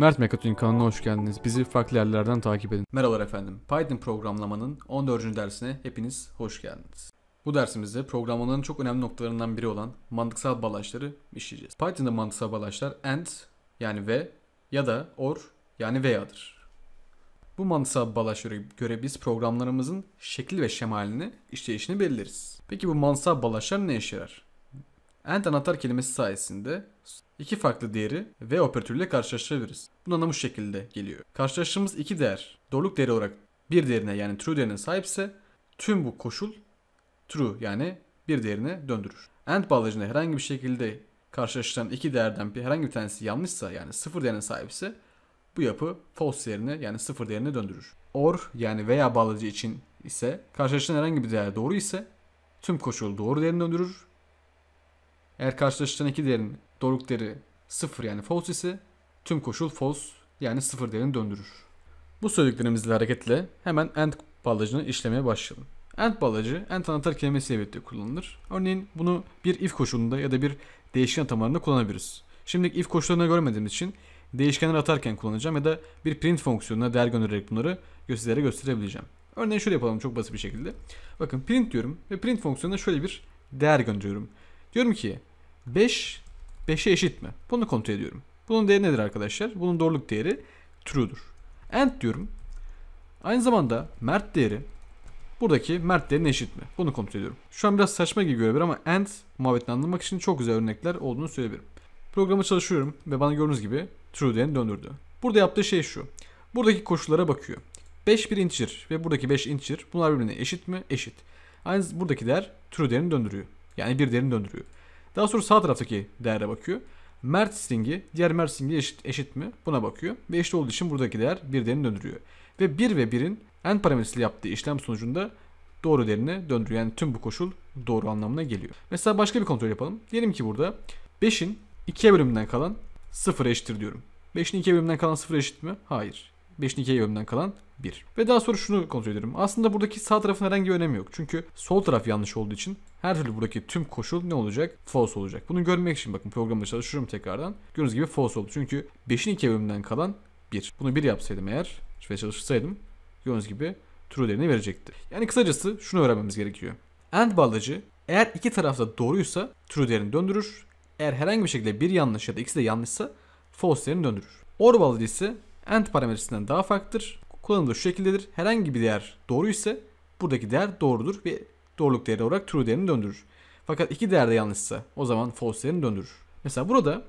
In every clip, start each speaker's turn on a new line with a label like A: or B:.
A: Mert Mekatun kanalına hoş geldiniz. Bizi farklı yerlerden takip edin. Merhabalar efendim. Python programlamanın 14. dersine hepiniz hoş geldiniz. Bu dersimizde programlamanın çok önemli noktalarından biri olan mantıksal bağlaçları işleyeceğiz. Python'da mantıksal bağlaçlar and yani ve ya da or yani veya'dır. Bu mantıksal bağlaçlara göre biz programlarımızın şekli ve şemalini, işleyişini belirleriz. Peki bu mantıksal bağlaçlar ne işe yarar? End anahtar kelimesi sayesinde iki farklı değeri ve operatörüyle karşılaştırabiliriz. Bunun anlamı şu şekilde geliyor. Karşılaştığımız iki değer doğruluk değeri olarak bir değerine yani true değerine sahipse tüm bu koşul true yani bir değerine döndürür. End bağlacında herhangi bir şekilde karşılaştıran iki değerden bir herhangi bir tanesi yanlışsa yani sıfır değerine sahipse bu yapı false değerine yani sıfır değerine döndürür. Or yani veya bağlacı için ise karşılaştıran herhangi bir değer doğru ise tüm koşul doğru değerine döndürür eğer karşılaştığın iki değerin doruk değeri 0 yani false ise tüm koşul false yani 0 değerini döndürür. Bu söylediklerimizle hareketle hemen end bağlacını işlemeye başlayalım. End bağlacı end anahtar kelimesi elbette kullanılır. Örneğin bunu bir if koşulunda ya da bir değişken atamalarında kullanabiliriz. Şimdilik if koşullarını görmediğimiz için değişkenleri atarken kullanacağım ya da bir print fonksiyonuna değer göndererek bunları sizlere gösterebileceğim. Örneğin şöyle yapalım çok basit bir şekilde. Bakın print diyorum ve print fonksiyonuna şöyle bir değer gönderiyorum. Diyorum ki 5 5'e eşit mi? Bunu kontrol ediyorum. Bunun değeri nedir arkadaşlar? Bunun doğruluk değeri true'dur. And diyorum. Aynı zamanda Mert değeri buradaki Mert değerine eşit mi? Bunu kontrol ediyorum. Şu an biraz saçma gibi görünebilir ama and muhabbetini anlamak için çok güzel örnekler olduğunu söyleyebilirim. Programı çalışıyorum ve bana gördüğünüz gibi true değerini döndürdü. Burada yaptığı şey şu. Buradaki koşullara bakıyor. 5 bir integer ve buradaki 5 integer bunlar birbirine eşit mi? Eşit. Aynı buradaki değer true değerini döndürüyor. Yani bir değerini döndürüyor. Daha sonra sağ taraftaki değere bakıyor. Mert stringi diğer Mert stringi eşit, eşit mi? Buna bakıyor. Ve eşit olduğu için buradaki değer bir değerini döndürüyor. Ve 1 ve 1'in n parametresiyle yaptığı işlem sonucunda doğru değerini döndürüyor. Yani tüm bu koşul doğru anlamına geliyor. Mesela başka bir kontrol yapalım. Diyelim ki burada 5'in 2'ye bölümünden kalan 0 eşittir diyorum. 5'in 2'ye bölümünden kalan 0 eşit mi? Hayır. 5'in 2'ye bölümden kalan 1. Ve daha sonra şunu kontrol ederim. Aslında buradaki sağ tarafın herhangi bir önemi yok. Çünkü sol taraf yanlış olduğu için her türlü buradaki tüm koşul ne olacak? False olacak. Bunu görmek için bakın programda çalışıyorum tekrardan. Gördüğünüz gibi false oldu. Çünkü 5'in 2'ye bölümden kalan 1. Bunu 1 yapsaydım eğer ve çalışsaydım gördüğünüz gibi true değerini verecekti. Yani kısacası şunu öğrenmemiz gerekiyor. AND bağlacı eğer iki tarafta doğruysa true değerini döndürür. Eğer herhangi bir şekilde bir yanlış ya da ikisi de yanlışsa false değerini döndürür. OR bağlacı ise end parametresinden daha farklıdır. Kullanımda şu şekildedir. Herhangi bir değer doğru ise buradaki değer doğrudur ve doğruluk değeri olarak true değerini döndürür. Fakat iki değer de yanlışsa o zaman false değerini döndürür. Mesela burada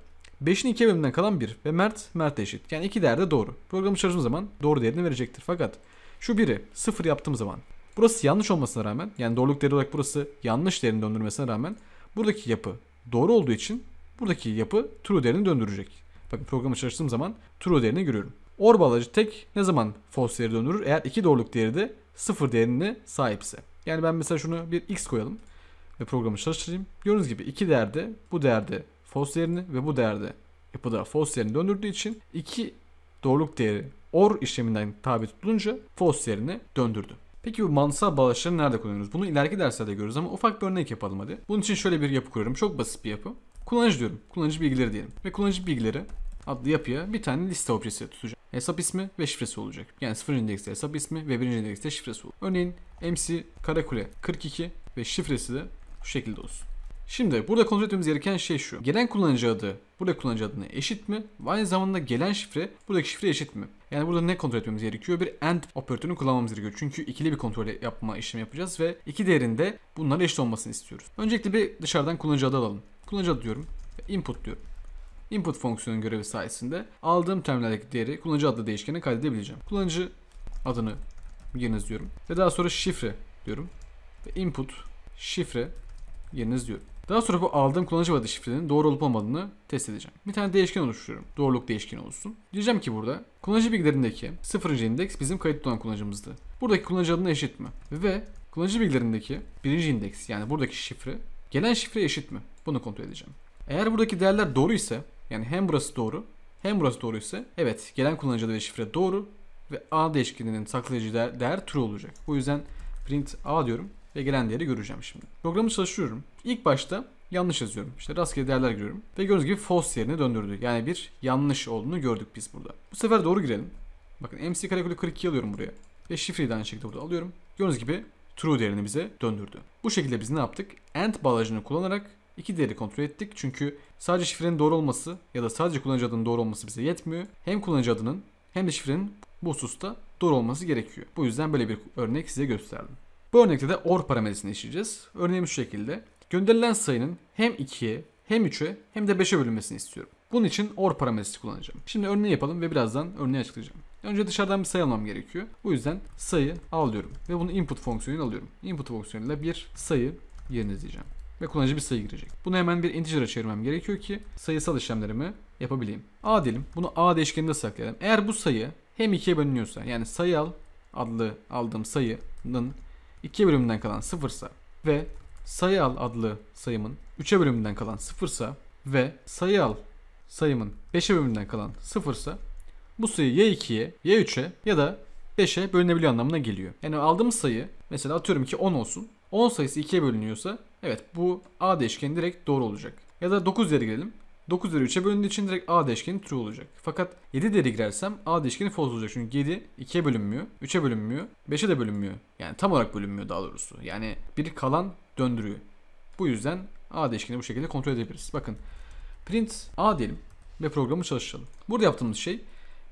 A: 5'in 2 bölümünden kalan 1 ve Mert Mert eşit. Yani iki değer de doğru. Programı çalıştığım zaman doğru değerini verecektir. Fakat şu biri 0 yaptığım zaman burası yanlış olmasına rağmen yani doğruluk değeri olarak burası yanlış değerini döndürmesine rağmen buradaki yapı doğru olduğu için buradaki yapı true değerini döndürecek. Bakın programı çalıştığım zaman true değerini görüyorum. Orbalacı tek ne zaman false değeri döndürür? Eğer iki doğruluk değeri de sıfır değerine sahipse. Yani ben mesela şunu bir x koyalım ve programı çalıştırayım. Gördüğünüz gibi iki değerde bu değerde false değerini ve bu değerde yapıda false değerini döndürdüğü için iki doğruluk değeri or işleminden tabi tutulunca false değerini döndürdü. Peki bu mantıksal bağlaçları nerede kullanıyoruz? Bunu ileriki derslerde görürüz ama ufak bir örnek yapalım hadi. Bunun için şöyle bir yapı kuruyorum. Çok basit bir yapı. Kullanıcı diyorum. Kullanıcı bilgileri diyelim. Ve kullanıcı bilgileri adlı yapıya bir tane liste objesi tutacağım. Hesap ismi ve şifresi olacak. Yani sıfır indekste hesap ismi ve bir indekste şifresi olur. Örneğin MC karakule 42 ve şifresi de şu şekilde olsun. Şimdi burada kontrol etmemiz gereken şey şu. Gelen kullanıcı adı burada kullanıcı adına eşit mi? aynı zamanda gelen şifre buradaki şifre eşit mi? Yani burada ne kontrol etmemiz gerekiyor? Bir AND operatörünü kullanmamız gerekiyor. Çünkü ikili bir kontrol yapma işlemi yapacağız ve iki değerinde bunlar eşit olmasını istiyoruz. Öncelikle bir dışarıdan kullanıcı adı alalım. Kullanıcı adı diyorum. Input diyorum input fonksiyonun görevi sayesinde aldığım terminaldeki değeri kullanıcı adlı değişkene kaydedebileceğim. Kullanıcı adını giriniz diyorum ve daha sonra şifre diyorum ve input şifre giriniz diyorum. Daha sonra bu aldığım kullanıcı adı şifrenin doğru olup olmadığını test edeceğim. Bir tane değişken oluşturuyorum. Doğruluk değişkeni olsun. Diyeceğim ki burada kullanıcı bilgilerindeki sıfırıncı indeks bizim kayıtlı olan kullanıcımızdı. Buradaki kullanıcı adına eşit mi? Ve kullanıcı bilgilerindeki birinci indeks yani buradaki şifre gelen şifre eşit mi? Bunu kontrol edeceğim. Eğer buradaki değerler doğru ise yani hem burası doğru hem burası doğru ise evet gelen kullanıcı adı ve şifre doğru ve A değişkeninin saklayıcı değer, değer true olacak. O yüzden print A diyorum ve gelen değeri göreceğim şimdi. Programı çalıştırıyorum. İlk başta yanlış yazıyorum. İşte rastgele değerler giriyorum. Ve gördüğünüz gibi false yerine döndürdü. Yani bir yanlış olduğunu gördük biz burada. Bu sefer doğru girelim. Bakın MC karakolu 42 alıyorum buraya. Ve şifreyi de aynı şekilde burada alıyorum. Gördüğünüz gibi true değerini bize döndürdü. Bu şekilde biz ne yaptık? End bağlacını kullanarak İki değeri kontrol ettik. Çünkü sadece şifrenin doğru olması ya da sadece kullanıcı adının doğru olması bize yetmiyor. Hem kullanıcı adının hem de şifrenin bu hususta doğru olması gerekiyor. Bu yüzden böyle bir örnek size gösterdim. Bu örnekte de OR parametresini işleyeceğiz. Örneğimiz şu şekilde. Gönderilen sayının hem 2'ye hem 3'e hem de 5'e bölünmesini istiyorum. Bunun için OR parametresi kullanacağım. Şimdi örneği yapalım ve birazdan örneği açıklayacağım. Önce dışarıdan bir sayı almam gerekiyor. Bu yüzden sayı alıyorum ve bunu input fonksiyonuna alıyorum. Input fonksiyonuyla bir sayı yerine diyeceğim ve kullanıcı bir sayı girecek. Bunu hemen bir integer'a çevirmem gerekiyor ki sayısal işlemlerimi yapabileyim. A diyelim. Bunu A değişkeninde saklayalım. Eğer bu sayı hem ikiye bölünüyorsa yani sayal adlı aldığım sayının ikiye bölümünden kalan sıfırsa ve sayal adlı sayımın 3'e bölümünden kalan sıfırsa ve sayal sayımın 5'e bölümünden kalan sıfırsa bu sayı ya 2'ye ya 3'e ya da 5'e bölünebiliyor anlamına geliyor. Yani aldığım sayı mesela atıyorum ki 10 olsun. 10 sayısı 2'ye bölünüyorsa evet bu A değişkeni direkt doğru olacak. Ya da 9 üzeri girelim. 9 üzeri 3'e bölündüğü için direkt A değişkeni true olacak. Fakat 7 değeri girersem A değişkeni false olacak. Çünkü 7 2'ye bölünmüyor, 3'e bölünmüyor, 5'e de bölünmüyor. Yani tam olarak bölünmüyor daha doğrusu. Yani bir kalan döndürüyor. Bu yüzden A değişkeni bu şekilde kontrol edebiliriz. Bakın print A diyelim ve programı çalıştıralım. Burada yaptığımız şey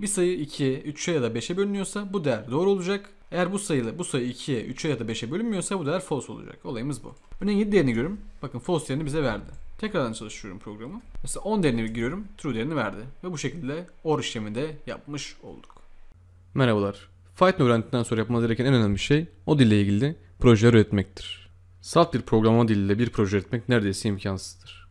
A: bir sayı 2'ye, 3'e ya da 5'e bölünüyorsa bu değer doğru olacak. Eğer bu sayı bu sayı 2'ye, 3'e ya da 5'e bölünmüyorsa bu değer false olacak. Olayımız bu. Örneğin 7 değerini giriyorum. Bakın false değerini bize verdi. Tekrardan çalıştırıyorum programı. Mesela 10 değerini giriyorum. True değerini verdi. Ve bu şekilde OR işlemi de yapmış olduk. Merhabalar. Python öğrendikten sonra yapmanız gereken en önemli şey o dille ilgili projeler üretmektir. Salt bir programlama diliyle bir proje üretmek neredeyse imkansızdır.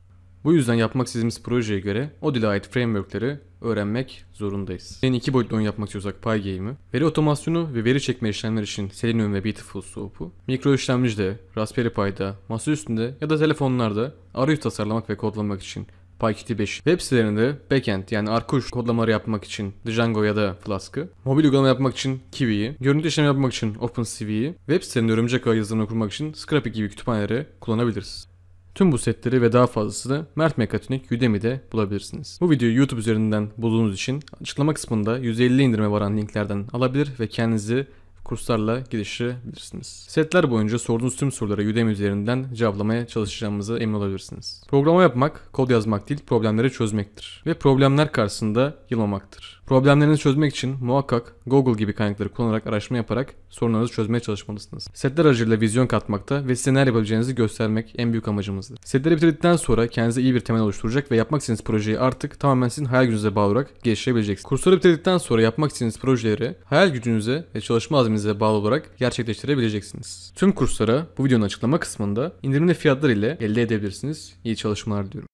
A: Bu yüzden yapmak istediğimiz projeye göre o Odil'e ait frameworkleri öğrenmek zorundayız. Senin iki boyutlu oyun yapmak istiyorsak Pygame'i, veri otomasyonu ve veri çekme işlemler için Selenium ve Beautiful Soap'u, mikro işlemcide, Raspberry Pi'de, masaüstünde ya da telefonlarda arayüz tasarlamak ve kodlamak için PyKit 5 web sitelerinde backend yani arkuş kodlamaları yapmak için Django ya da Flask'ı, mobil uygulama yapmak için Kiwi'yi, görüntü işlemi yapmak için OpenCV'yi, web sitelerinde örümcek ağı yazılımını kurmak için Scrapy gibi kütüphaneleri kullanabiliriz. Tüm bu setleri ve daha fazlasını Mert Mekatronik Udemy'de bulabilirsiniz. Bu videoyu YouTube üzerinden bulduğunuz için açıklama kısmında 150 indirme varan linklerden alabilir ve kendinizi kurslarla geliştirebilirsiniz. Setler boyunca sorduğunuz tüm sorulara Udemy üzerinden cevaplamaya çalışacağımızı emin olabilirsiniz. Programa yapmak, kod yazmak değil, problemleri çözmektir. Ve problemler karşısında yılmamaktır. Problemlerini çözmek için muhakkak Google gibi kaynakları kullanarak araştırma yaparak sorunlarınızı çözmeye çalışmalısınız. Setler aracılığıyla vizyon katmakta ve size neler yapabileceğinizi göstermek en büyük amacımızdır. Setleri bitirdikten sonra kendinize iyi bir temel oluşturacak ve yapmak istediğiniz projeyi artık tamamen sizin hayal gücünüze bağlı olarak geliştirebileceksiniz. Kursları bitirdikten sonra yapmak istediğiniz projeleri hayal gücünüze ve çalışma azminize bağlı olarak gerçekleştirebileceksiniz. Tüm kurslara bu videonun açıklama kısmında indirimli fiyatlar ile elde edebilirsiniz. İyi çalışmalar diliyorum.